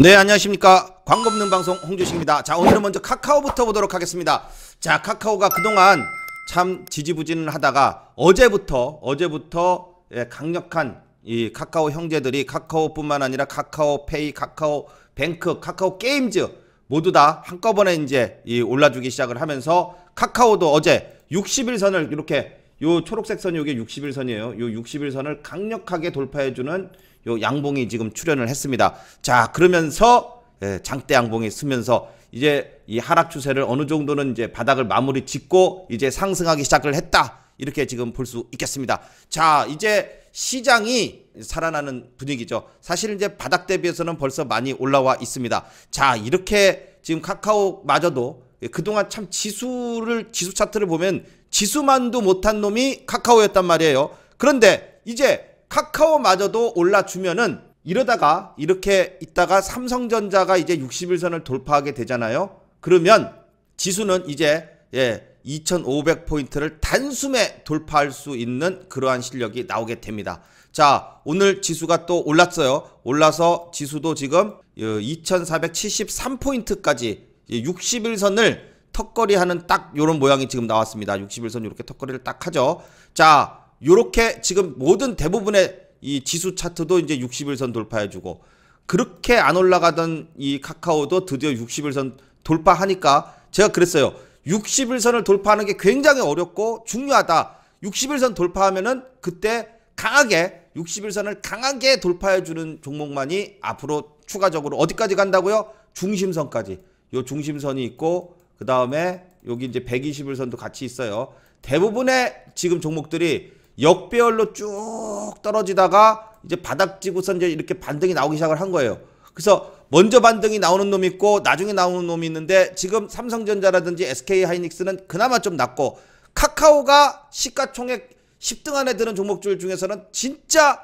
네 안녕하십니까 광고 없는 방송 홍주식입니다 자 오늘은 먼저 카카오부터 보도록 하겠습니다 자 카카오가 그동안 참 지지부진을 하다가 어제부터 어제부터 예, 강력한 이 카카오 형제들이 카카오뿐만 아니라 카카오페이 카카오 뱅크 카카오 게임즈 모두 다 한꺼번에 이제 이 올라주기 시작을 하면서 카카오도 어제 60일 선을 이렇게 요 초록색 선이 요게 60일선이에요. 요 60일선을 강력하게 돌파해주는 요 양봉이 지금 출현을 했습니다. 자, 그러면서 예, 장대 양봉이 쓰면서 이제 이 하락 추세를 어느 정도는 이제 바닥을 마무리 짓고 이제 상승하기 시작을 했다. 이렇게 지금 볼 수 있겠습니다. 자, 이제 시장이 살아나는 분위기죠. 사실 이제 바닥 대비해서는 벌써 많이 올라와 있습니다. 자, 이렇게 지금 카카오마저도 그동안 참 지수를 지수 차트를 보면 지수만도 못한 놈이 카카오였단 말이에요. 그런데 이제 카카오마저도 올라주면은 이러다가 이렇게 있다가 삼성전자가 이제 60일선을 돌파하게 되잖아요. 그러면 지수는 이제 예, 2500포인트를 단숨에 돌파할 수 있는 그러한 실력이 나오게 됩니다. 자, 오늘 지수가 또 올랐어요. 올라서 지수도 지금 2473포인트까지 어, 60일선을 예, 턱걸이 하는 딱 요런 모양이 지금 나왔습니다. 61선 이렇게 턱걸이를 딱 하죠. 자, 요렇게 지금 모든 대부분의 이 지수 차트도 이제 61선 돌파해주고 그렇게 안 올라가던 이 카카오도 드디어 61선 돌파하니까 제가 그랬어요. 61선을 돌파하는 게 굉장히 어렵고 중요하다. 61선 돌파하면은 그때 강하게 61선을 강하게 돌파해주는 종목만이 앞으로 추가적으로 어디까지 간다고요? 중심선까지. 요 중심선이 있고 그 다음에 여기 이제 121선도 0 같이 있어요. 대부분의 지금 종목들이 역배열로 쭉 떨어지다가 이제 바닥지구선 이제 이렇게 반등이 나오기 시작을 한 거예요. 그래서 먼저 반등이 나오는 놈이 있고 나중에 나오는 놈이 있는데 지금 삼성전자라든지 SK하이닉스는 그나마 좀 낮고 카카오가 시가총액 10등 안에 드는 종목들 중에서는 진짜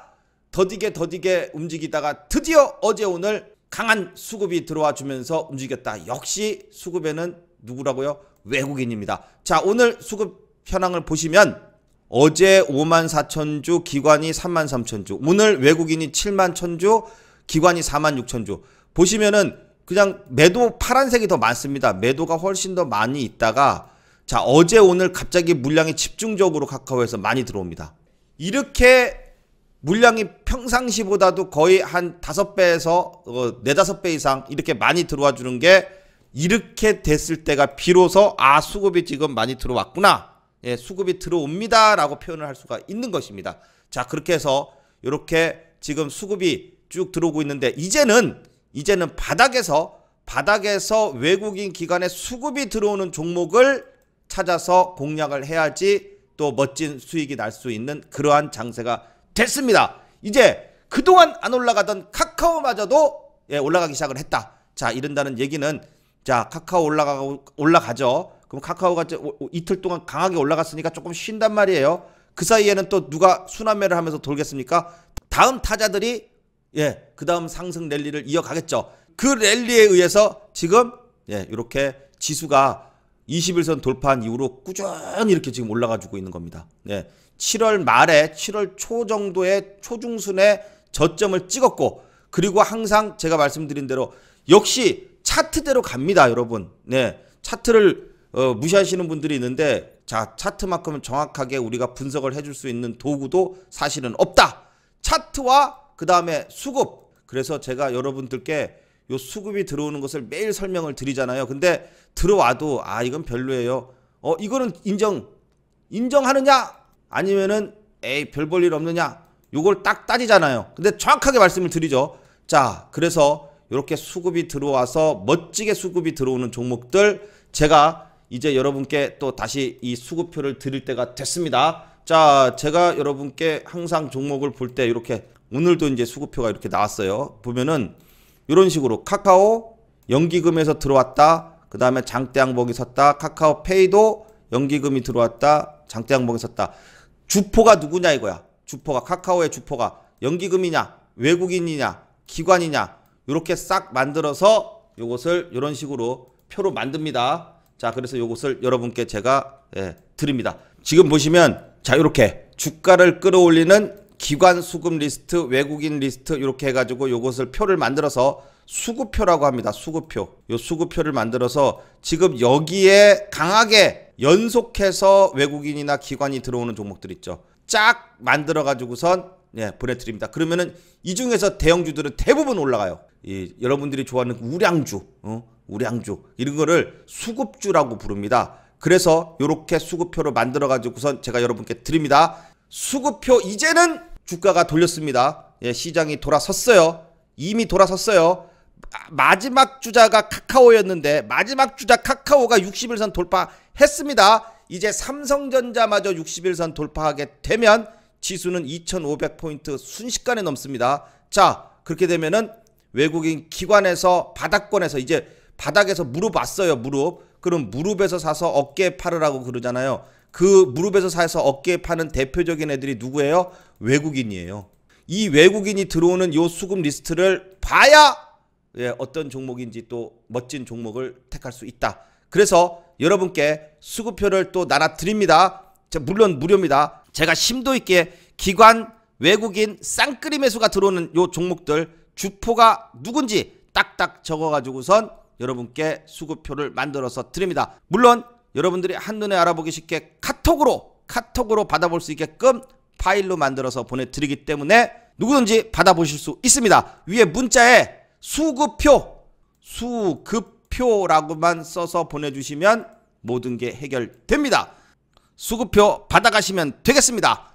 더디게 더디게 움직이다가 드디어 어제 오늘 강한 수급이 들어와 주면서 움직였다. 역시 수급에는 누구라고요? 외국인입니다. 자, 오늘 수급 현황을 보시면 어제 5만 4천 주, 기관이 3만 3천 주, 오늘 외국인이 7만 1천 주, 기관이 4만 6천 주. 보시면은 그냥 매도 파란색이 더 많습니다. 매도가 훨씬 더 많이 있다가 자, 어제 오늘 갑자기 물량이 집중적으로 카카오에서 많이 들어옵니다. 이렇게 물량이 평상시보다도 거의 한 5배에서 어, 4, 5배 이상 이렇게 많이 들어와 주는 게 이렇게 됐을 때가 비로소 아 수급이 지금 많이 들어왔구나 예, 수급이 들어옵니다 라고 표현을 할 수가 있는 것입니다 자 그렇게 해서 이렇게 지금 수급이 쭉 들어오고 있는데 이제는 이제는 바닥에서 바닥에서 외국인 기관의 수급이 들어오는 종목을 찾아서 공략을 해야지 또 멋진 수익이 날 수 있는 그러한 장세가 됐습니다. 이제 그동안 안 올라가던 카카오마저도 예, 올라가기 시작을 했다. 자 이런다는 얘기는 자, 카카오 올라가고 올라가죠. 그럼 카카오가 이틀 동안 강하게 올라갔으니까 조금 쉰단 말이에요. 그 사이에는 또 누가 순환매를 하면서 돌겠습니까? 다음 타자들이 예, 그 다음 상승 랠리를 이어가겠죠. 그 랠리에 의해서 지금 예, 이렇게 지수가 21선 돌파한 이후로 꾸준히 이렇게 지금 올라가주고 있는 겁니다. 예, 7월 말에 7월 초정도에 초중순에 저점을 찍었고 그리고 항상 제가 말씀드린 대로 역시 차트대로 갑니다, 여러분. 네. 차트를 어, 무시하시는 분들이 있는데 자, 차트만큼은 정확하게 우리가 분석을 해줄 수 있는 도구도 사실은 없다. 차트와 그 다음에 수급. 그래서 제가 여러분들께 요 수급이 들어오는 것을 매일 설명을 드리잖아요. 근데 들어와도 아 이건 별로예요. 어 이거는 인정 인정하느냐 아니면은 에이 별 볼 일 없느냐 요걸 딱 따지잖아요. 근데 정확하게 말씀을 드리죠. 자 그래서 이렇게 수급이 들어와서 멋지게 수급이 들어오는 종목들 제가 이제 여러분께 또 다시 이 수급표를 드릴 때가 됐습니다. 자, 제가 여러분께 항상 종목을 볼 때 이렇게 오늘도 이제 수급표가 이렇게 나왔어요. 보면은 이런 식으로 카카오 연기금에서 들어왔다. 그 다음에 장대양봉이 섰다. 카카오페이도 연기금이 들어왔다. 장대양봉이 섰다. 주포가 누구냐 이거야. 주포가 카카오의 주포가 연기금이냐 외국인이냐 기관이냐 이렇게 싹 만들어서 요것을 이런 식으로 표로 만듭니다. 자, 그래서 요것을 여러분께 제가 예, 드립니다. 지금 보시면 자, 이렇게 주가를 끌어올리는 기관 수급 리스트, 외국인 리스트 이렇게 해가지고 요것을 표를 만들어서 수급표라고 합니다. 수급표. 요 수급표를 만들어서 지금 여기에 강하게 연속해서 외국인이나 기관이 들어오는 종목들 있죠. 쫙 만들어 가지고선 예, 보내드립니다. 그러면은 이 중에서 대형주들은 대부분 올라가요. 이 여러분들이 좋아하는 우량주, 어? 우량주 이런 거를 수급주라고 부릅니다. 그래서 이렇게 수급표를 만들어 가지고선 제가 여러분께 드립니다. 수급표 이제는 주가가 돌렸습니다. 예, 시장이 돌아섰어요. 이미 돌아섰어요. 마지막 주자가 카카오였는데 마지막 주자 카카오가 61선 돌파했습니다. 이제 삼성전자마저 61선 돌파하게 되면 지수는 2500포인트 순식간에 넘습니다. 자, 그렇게 되면은 외국인 기관에서 바닥권에서 이제 바닥에서 무릎 왔어요, 무릎. 그럼 무릎에서 사서 어깨에 팔으라고 그러잖아요. 그 무릎에서 사서 어깨에 파는 대표적인 애들이 누구예요? 외국인이에요. 이 외국인이 들어오는 요 수급 리스트를 봐야 예, 어떤 종목인지 또 멋진 종목을 택할 수 있다. 그래서 여러분께 수급표를 또 나눠 드립니다. 물론 무료입니다. 제가 심도 있게 기관, 외국인, 쌍끌이 매수가 들어오는 요 종목들 주포가 누군지 딱딱 적어가지고선 여러분께 수급표를 만들어서 드립니다. 물론 여러분들이 한눈에 알아보기 쉽게 카톡으로 카톡으로 받아볼 수 있게끔 파일로 만들어서 보내드리기 때문에 누구든지 받아보실 수 있습니다. 위에 문자에 수급표 수급표라고만 써서 보내주시면 모든 게 해결됩니다. 수급표 받아가시면 되겠습니다.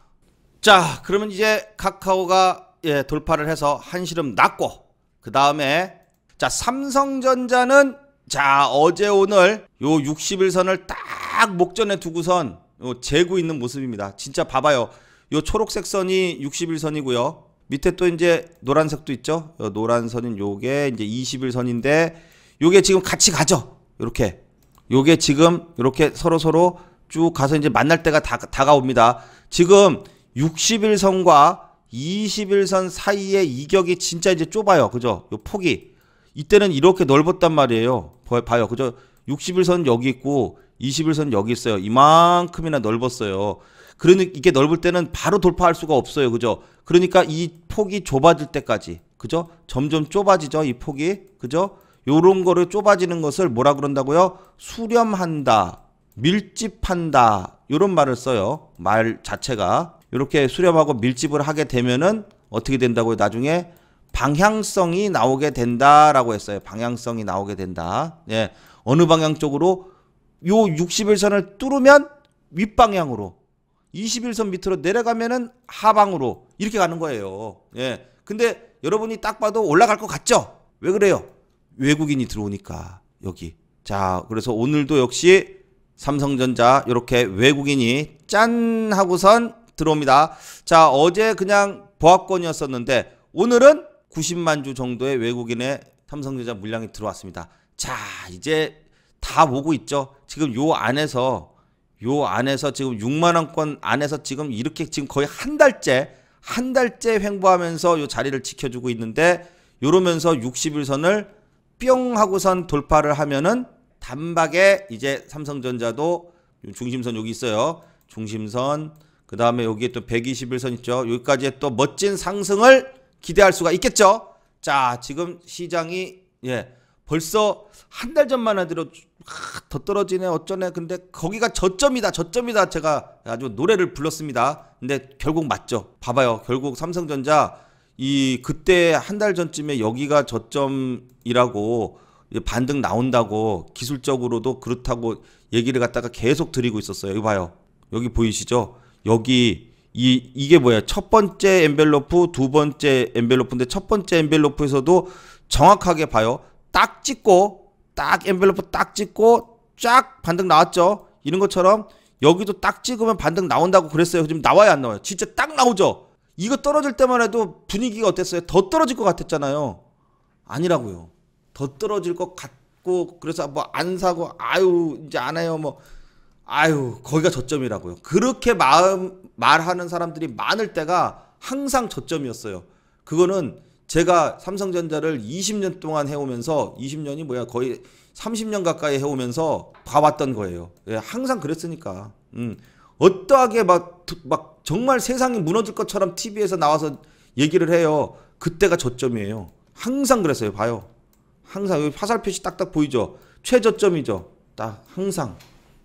자 그러면 이제 카카오가 예, 돌파를 해서 한시름 낮고 그 다음에 자 삼성전자는 자 어제 오늘 요 61선을 딱 목전에 두고선 요 재고 있는 모습입니다. 진짜 봐봐요. 요 초록색 선이 61선이고요. 밑에 또 이제 노란색도 있죠. 요 노란 선인 요게 이제 21선인데 요게 지금 같이 가죠. 요렇게 요게 지금 요렇게 서로서로 쭉 가서 이제 만날 때가 다, 다가옵니다. 지금 60일선과 21선 사이의 이격이 진짜 이제 좁아요. 그죠? 요 폭이. 이때는 이렇게 넓었단 말이에요. 봐요. 그죠? 60일선 여기 있고 21선 여기 있어요. 이만큼이나 넓었어요. 그러니 까 이게 넓을 때는 바로 돌파할 수가 없어요. 그죠? 그러니까 이 폭이 좁아질 때까지. 그죠? 점점 좁아지죠. 이 폭이. 그죠? 요런 거를 좁아지는 것을 뭐라 그런다고요? 수렴한다. 밀집한다. 이런 말을 써요. 말 자체가. 이렇게 수렴하고 밀집을 하게 되면은 어떻게 된다고요? 나중에 방향성이 나오게 된다라고 했어요. 방향성이 나오게 된다. 예. 어느 방향 쪽으로 요 61선을 뚫으면 윗방향으로 21선 밑으로 내려가면은 하방으로 이렇게 가는 거예요. 예. 근데 여러분이 딱 봐도 올라갈 것 같죠? 왜 그래요? 외국인이 들어오니까 여기. 자, 그래서 오늘도 역시 삼성전자 이렇게 외국인이 짠 하고선 들어옵니다. 자 어제 그냥 보합권이었었는데 오늘은 90만 주 정도의 외국인의 삼성전자 물량이 들어왔습니다. 자 이제 다 보고 있죠. 지금 요 안에서 요 안에서 지금 6만 원권 안에서 지금 이렇게 지금 거의 한 달째 한 달째 횡보하면서 요 자리를 지켜주고 있는데 요러면서 60일선을 뿅 하고선 돌파를 하면은 단박에 이제 삼성전자도 중심선 여기 있어요. 중심선 그 다음에 여기에 또 121선 있죠. 여기까지의 또 멋진 상승을 기대할 수가 있겠죠. 자 지금 시장이 예 벌써 한 달 전만 하더라도 더 떨어지네 어쩌네 근데 거기가 저점이다 저점이다 제가 아주 노래를 불렀습니다. 근데 결국 맞죠. 봐봐요 결국 삼성전자 이 그때 한 달 전쯤에 여기가 저점이라고 반등 나온다고 기술적으로도 그렇다고 얘기를 갖다가 계속 드리고 있었어요. 이거 봐요. 여기 보이시죠? 여기 이 이게 뭐야? 첫 번째 엔벨로프, 두 번째 엔벨로프인데 첫 번째 엔벨로프에서도 정확하게 봐요. 딱 찍고 딱 엔벨로프 딱 찍고 쫙 반등 나왔죠. 이런 것처럼 여기도 딱 찍으면 반등 나온다고 그랬어요. 지금 나와야 안 나와요. 진짜 딱 나오죠. 이거 떨어질 때만 해도 분위기가 어땠어요? 더 떨어질 것 같았잖아요. 아니라고요. 더떨어질 것 같고 그래서 뭐 안 사고 아유 이제 안 해요 뭐 아유 거기가 저점이라고요. 그렇게 마음 말하는 사람들이 많을 때가 항상 저점이었어요. 그거는 제가 삼성전자를 20년 동안 해오면서 20년이 뭐야 거의 30년 가까이 해오면서 봐왔던 거예요. 예, 항상 그랬으니까. 음. 어떠하게 막, 막 정말 세상이 무너질 것처럼 TV에서 나와서 얘기를 해요. 그때가 저점이에요. 항상 그랬어요. 봐요. 항상 여기 화살 표시 딱딱 보이죠. 최저점이죠. 딱 항상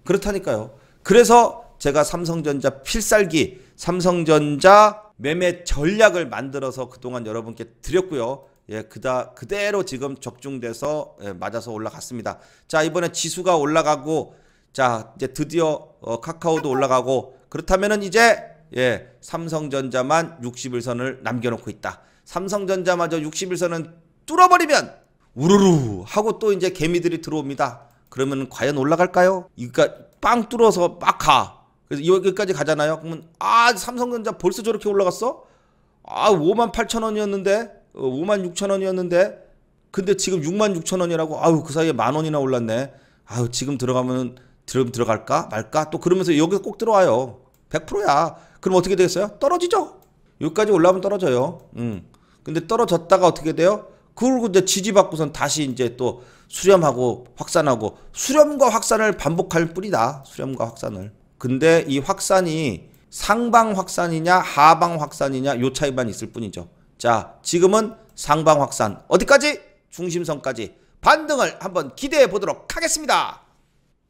그렇다니까요. 그래서 제가 삼성전자 필살기, 삼성전자 매매 전략을 만들어서 그동안 여러분께 드렸고요. 예, 그다 그대로 지금 적중돼서 예, 맞아서 올라갔습니다. 자, 이번에 지수가 올라가고 자, 이제 드디어 어, 카카오도 올라가고 그렇다면은 이제 예, 삼성전자만 61선을 남겨 놓고 있다. 삼성전자마저 61선은 뚫어버리면 우르르 하고 또 이제 개미들이 들어옵니다. 그러면 과연 올라갈까요? 그러니까 빵 뚫어서 막 가. 그래서 여기까지 가잖아요. 그러면 아 삼성전자 벌써 저렇게 올라갔어? 아 5만 8천 원이었는데 5만 어, 6천 원이었는데 근데 지금 6만 6천 원이라고 아유 그 사이에 만 원이나 올랐네. 아유 지금 들어가면 들어 들어갈까 말까 또 그러면서 여기서 꼭 들어와요. 100%야. 그럼 어떻게 되겠어요? 떨어지죠. 여기까지 올라오면 떨어져요. 음. 근데 떨어졌다가 어떻게 돼요? 그리고 이제 지지받고선 다시 이제 또 수렴하고 확산하고 수렴과 확산을 반복할 뿐이다. 수렴과 확산을. 근데 이 확산이 상방 확산이냐 하방 확산이냐 요 차이만 있을 뿐이죠. 자, 지금은 상방 확산 어디까지? 중심선까지 반등을 한번 기대해 보도록 하겠습니다.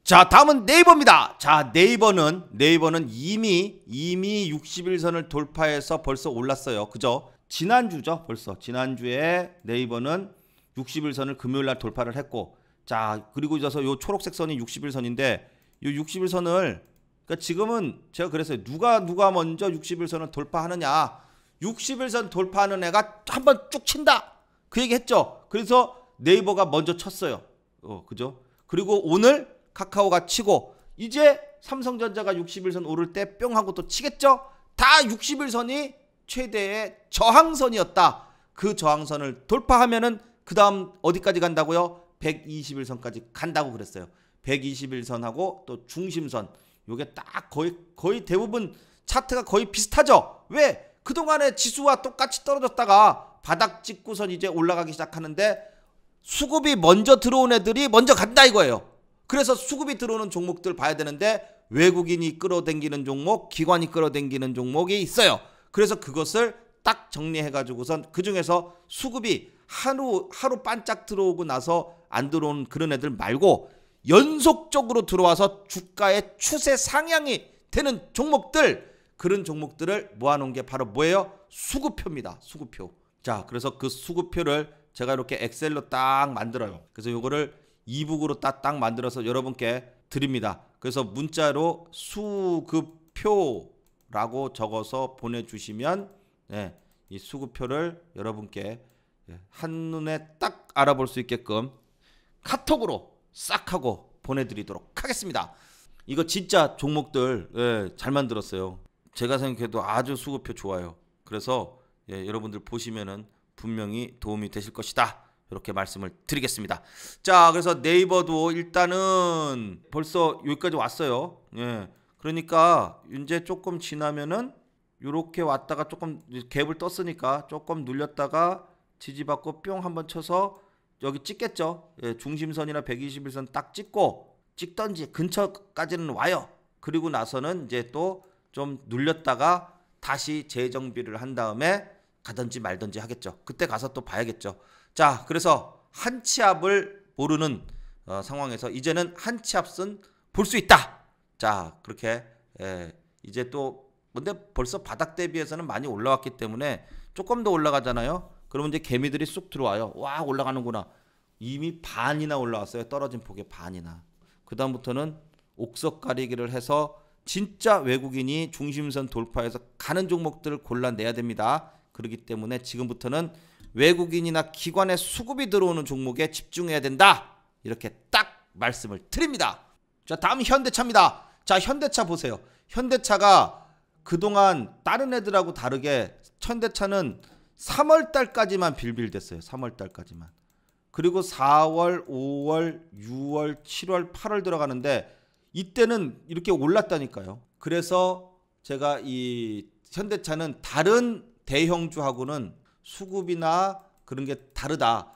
자, 다음은 네이버입니다. 자, 네이버는 네이버는 이미 이미 60일선을 돌파해서 벌써 올랐어요. 그죠? 지난주죠. 벌써 지난주에 네이버는 60일선을 금요일 날 돌파를 했고 자, 그리고 이어서 요 초록색 선이 60일선인데 요 60일선을 그러니까 지금은 제가 그래서 누가 누가 먼저 60일선을 돌파하느냐. 60일선 돌파하는 애가 한번 쭉 친다. 그 얘기 했죠. 그래서 네이버가 먼저 쳤어요. 어, 그죠? 그리고 오늘 카카오가 치고 이제 삼성전자가 60일선 오를 때 뿅 하고 또 치겠죠? 다 60일선이 최대의 저항선이었다. 그 저항선을 돌파하면은 그 다음 어디까지 간다고요? 121선까지 간다고 그랬어요. 121선하고 또 중심선. 요게 딱 거의 거의 대부분 차트가 거의 비슷하죠. 왜? 그동안의 지수와 똑같이 떨어졌다가 바닥 찍고선 이제 올라가기 시작하는데 수급이 먼저 들어온 애들이 먼저 간다 이거예요. 그래서 수급이 들어오는 종목들 봐야 되는데 외국인이 끌어당기는 종목, 기관이 끌어당기는 종목이 있어요. 그래서 그것을 딱 정리해 가지고선 그중에서 수급이 하루 하루 반짝 들어오고 나서 안 들어온 그런 애들 말고 연속적으로 들어와서 주가의 추세 상향이 되는 종목들 그런 종목들을 모아놓은 게 바로 뭐예요? 수급표입니다. 수급표. 자 그래서 그 수급표를 제가 이렇게 엑셀로 딱 만들어요. 그래서 이거를 이북으로 딱, 딱 만들어서 여러분께 드립니다. 그래서 문자로 수급표 라고 적어서 보내주시면 예, 이 수급표를 여러분께 예, 한눈에 딱 알아볼 수 있게끔 카톡으로 싹 하고 보내드리도록 하겠습니다. 이거 진짜 종목들 예, 잘 만들었어요. 제가 생각해도 아주 수급표 좋아요. 그래서 예, 여러분들 보시면은 분명히 도움이 되실 것이다. 이렇게 말씀을 드리겠습니다. 자, 그래서 네이버도 일단은 벌써 여기까지 왔어요. 예. 그러니까 이제 조금 지나면은 이렇게 왔다가 조금 갭을 떴으니까 조금 눌렸다가 지지받고 뿅 한번 쳐서 여기 찍겠죠. 예, 중심선이나 121선 딱 찍고 찍던지 근처까지는 와요. 그리고 나서는 이제 또 좀 눌렸다가 다시 재정비를 한 다음에 가든지 말든지 하겠죠. 그때 가서 또 봐야겠죠. 자, 그래서 한치 앞을 모르는 어, 상황에서 이제는 한치 앞은 볼 수 있다. 자, 그렇게 예, 이제 또 근데 벌써 바닥 대비해서는 많이 올라왔기 때문에 조금 더 올라가잖아요. 그러면 이제 개미들이 쑥 들어와요. 와, 올라가는구나. 이미 반이나 올라왔어요. 떨어진 폭의 반이나. 그다음부터는 옥석 가리기를 해서 진짜 외국인이 중심선 돌파해서 가는 종목들을 골라내야 됩니다. 그렇기 때문에 지금부터는 외국인이나 기관의 수급이 들어오는 종목에 집중해야 된다. 이렇게 딱 말씀을 드립니다. 자, 다음 현대차입니다. 자, 현대차 보세요. 현대차가 그동안 다른 애들하고 다르게 현대차는 3월 달까지만 빌빌됐어요 3월 달까지만. 그리고 4월, 5월, 6월, 7월, 8월 들어가는데 이때는 이렇게 올랐다니까요. 그래서 제가 이 현대차는 다른 대형주하고는 수급이나 그런 게 다르다.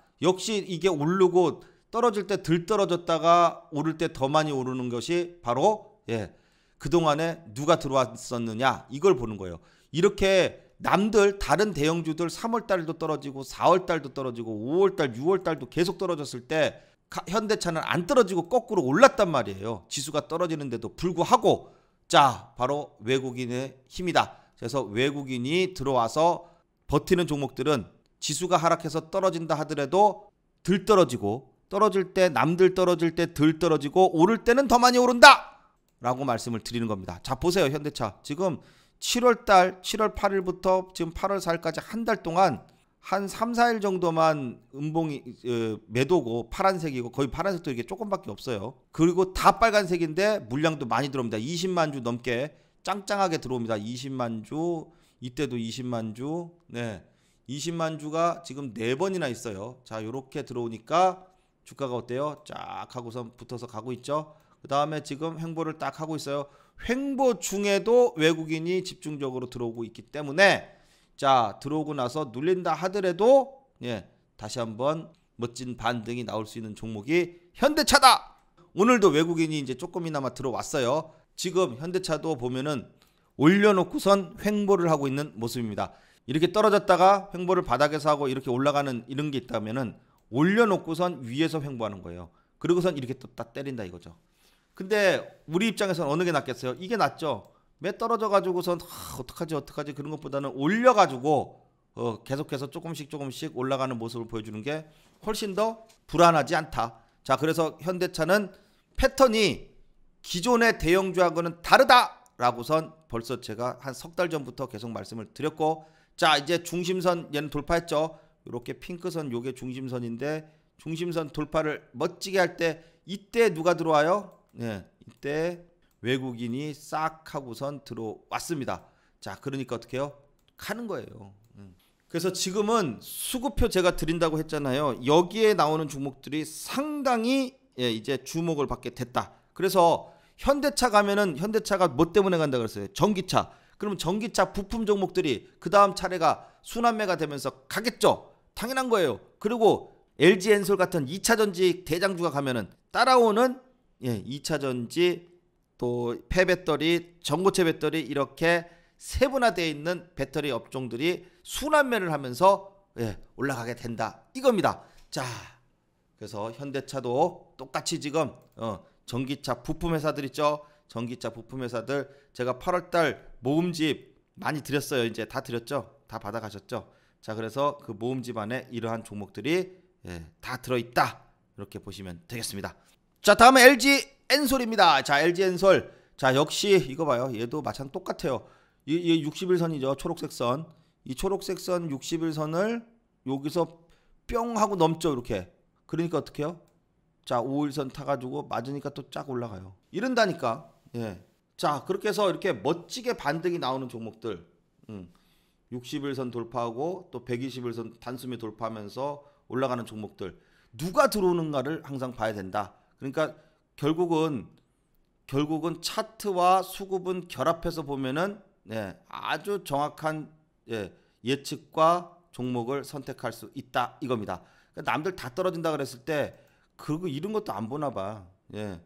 역시 이게 오르고 떨어질 때 들 떨어졌다가 오를 때 더 많이 오르는 것이 바로 예. 그동안에 누가 들어왔었느냐 이걸 보는 거예요. 이렇게 남들 다른 대형주들 3월 달도 떨어지고 4월 달도 떨어지고 5월 달, 6월 달도 계속 떨어졌을 때 현대차는 안 떨어지고 거꾸로 올랐단 말이에요. 지수가 떨어지는데도 불구하고 자, 바로 외국인의 힘이다. 그래서 외국인이 들어와서 버티는 종목들은 지수가 하락해서 떨어진다 하더라도 들 떨어지고 떨어질 때 남들 떨어질 때 들 떨어지고 오를 때는 더 많이 오른다. 라고 말씀을 드리는 겁니다. 자, 보세요. 현대차. 지금 7월 달, 7월 8일부터 지금 8월 4일까지 한 달 동안 한 3, 4일 정도만 음봉이 어, 매도고 파란색이고 거의 파란색도 이게 조금밖에 없어요. 그리고 다 빨간색인데 물량도 많이 들어옵니다. 20만 주 넘게 짱짱하게 들어옵니다. 20만 주 이때도 20만 주. 네. 20만 주가 지금 4번이나 있어요. 자, 요렇게 들어오니까 주가가 어때요? 쫙 하고선 붙어서 가고 있죠. 그 다음에 지금 횡보를 딱 하고 있어요. 횡보 중에도 외국인이 집중적으로 들어오고 있기 때문에 자 들어오고 나서 눌린다 하더라도 예 다시 한번 멋진 반등이 나올 수 있는 종목이 현대차다. 오늘도 외국인이 이제 조금이나마 들어왔어요. 지금 현대차도 보면은 올려놓고선 횡보를 하고 있는 모습입니다. 이렇게 떨어졌다가 횡보를 바닥에서 하고 이렇게 올라가는 이런 게 있다면은 올려놓고선 위에서 횡보하는 거예요. 그리고선 이렇게 또 딱 때린다 이거죠. 근데 우리 입장에서는 어느 게 낫겠어요? 이게 낫죠. 매 떨어져 가지고선 아, 어떡하지 어떡하지 그런 것보다는 올려 가지고 어, 계속해서 조금씩 조금씩 올라가는 모습을 보여주는 게 훨씬 더 불안하지 않다. 자, 그래서 현대차는 패턴이 기존의 대형주하고는 다르다라고선 벌써 제가 한 석 달 전부터 계속 말씀을 드렸고 자, 이제 중심선 얘는 돌파했죠. 이렇게 핑크선 요게 중심선인데 중심선 돌파를 멋지게 할 때 이때 누가 들어와요? 네, 이때 외국인이 싹 하고선 들어왔습니다. 자, 그러니까 어떻게 해요? 가는 거예요. 음. 그래서 지금은 수급표 제가 드린다고 했잖아요. 여기에 나오는 종목들이 상당히 예, 이제 주목을 받게 됐다. 그래서 현대차 가면은 현대차가 뭐 때문에 간다 그랬어요? 전기차. 그러면 전기차 부품 종목들이 그 다음 차례가 순환매가 되면서 가겠죠. 당연한 거예요. 그리고 LG 엔솔 같은 2차 전지 대장주가 가면은 따라오는 예, 2차 전지 또 폐배터리, 전고체 배터리 이렇게 세분화되어 있는 배터리 업종들이 순환매를 하면서 예, 올라가게 된다. 이겁니다. 자, 그래서 현대차도 똑같이 지금 어, 전기차 부품 회사들 있죠. 전기차 부품 회사들 제가 8월 달 모음집 많이 드렸어요. 이제 다 드렸죠. 다 받아 가셨죠. 자, 그래서 그 모음집 안에 이러한 종목들이 예, 다 들어 있다. 이렇게 보시면 되겠습니다. 자 다음에 LG 엔솔입니다. 자 LG 엔솔 자 역시 이거 봐요. 얘도 마찬가지 똑같아요. 이, 61선이죠. 초록색 선. 이 초록색 선 61선을 여기서 뿅 하고 넘죠. 이렇게. 그러니까 어떻게 해요? 자 5일선 타가지고 맞으니까 또 쫙 올라가요. 이런다니까. 예. 자 그렇게 해서 이렇게 멋지게 반등이 나오는 종목들. 음. 61선 돌파하고 또 121선 단숨에 돌파하면서 올라가는 종목들. 누가 들어오는가를 항상 봐야 된다. 그러니까 결국은 결국은 차트와 수급은 결합해서 보면은 예, 아주 정확한 예, 예측과 종목을 선택할 수 있다 이겁니다. 그러니까 남들 다 떨어진다 그랬을 때 그거 이런 것도 안 보나 봐. 예.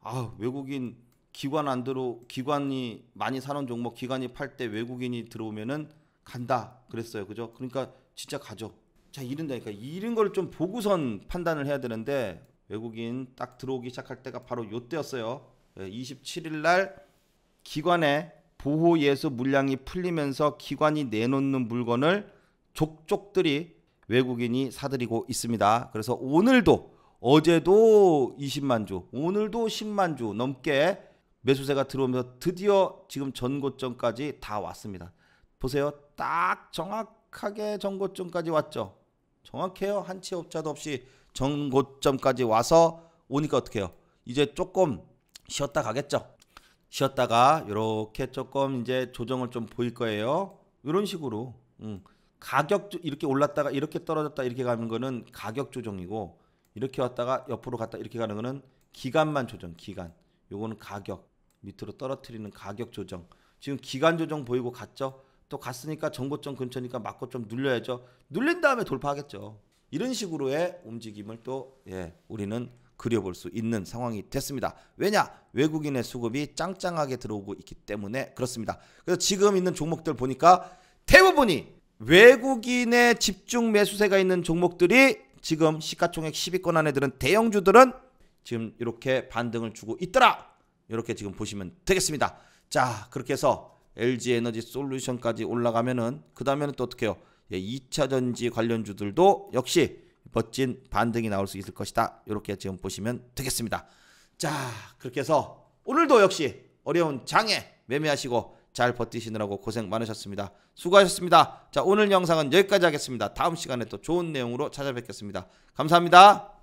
아 외국인 기관 안 들어 기관이 많이 사는 종목 기관이 팔 때 외국인이 들어오면은 간다 그랬어요 그죠 그러니까 진짜 가죠 자 이런다니까 이런 걸좀 보고선 판단을 해야 되는데 외국인 딱 들어오기 시작할 때가 바로 요때였어요. 27일 예, 날 기관에 보호 예수 물량이 풀리면서 기관이 내놓는 물건을 족족들이 외국인이 사들이고 있습니다. 그래서 오늘도 어제도 20만 주, 오늘도 10만 주 넘게 매수세가 들어오면서 드디어 지금 전고점까지 다 왔습니다. 보세요. 딱 정확하게 전고점까지 왔죠. 정확해요. 한치 업자도 없이 정고점까지 와서 오니까 어떻게 해요? 이제 조금 쉬었다 가겠죠. 쉬었다가 이렇게 조금 이제 조정을 좀 보일 거예요. 이런 식으로 음. 가격 이렇게 올랐다가 이렇게 떨어졌다 이렇게 가는 거는 가격 조정이고 이렇게 왔다가 옆으로 갔다 이렇게 가는 거는 기간만 조정 기간. 요거는 가격 밑으로 떨어뜨리는 가격 조정. 지금 기간 조정 보이고 갔죠. 또 갔으니까 정고점 근처니까 맞고 좀 눌려야죠. 눌린 다음에 돌파하겠죠. 이런 식으로의 움직임을 또 예, 우리는 그려볼 수 있는 상황이 됐습니다. 왜냐? 외국인의 수급이 짱짱하게 들어오고 있기 때문에 그렇습니다. 그래서 지금 있는 종목들 보니까 대부분이 외국인의 집중 매수세가 있는 종목들이 지금 시가총액 10위권 안에 드는 대형주들은 지금 이렇게 반등을 주고 있더라. 이렇게 지금 보시면 되겠습니다. 자, 그렇게 해서 LG 에너지 솔루션까지 올라가면은 그 다음에는 또 어떻게 해요? 2차 예, 전지 관련주들도 역시 멋진 반등이 나올 수 있을 것이다. 이렇게 지금 보시면 되겠습니다. 자, 그렇게 해서 오늘도 역시 어려운 장에 매매하시고 잘 버티시느라고 고생 많으셨습니다. 수고하셨습니다. 자, 오늘 영상은 여기까지 하겠습니다. 다음 시간에 또 좋은 내용으로 찾아뵙겠습니다. 감사합니다.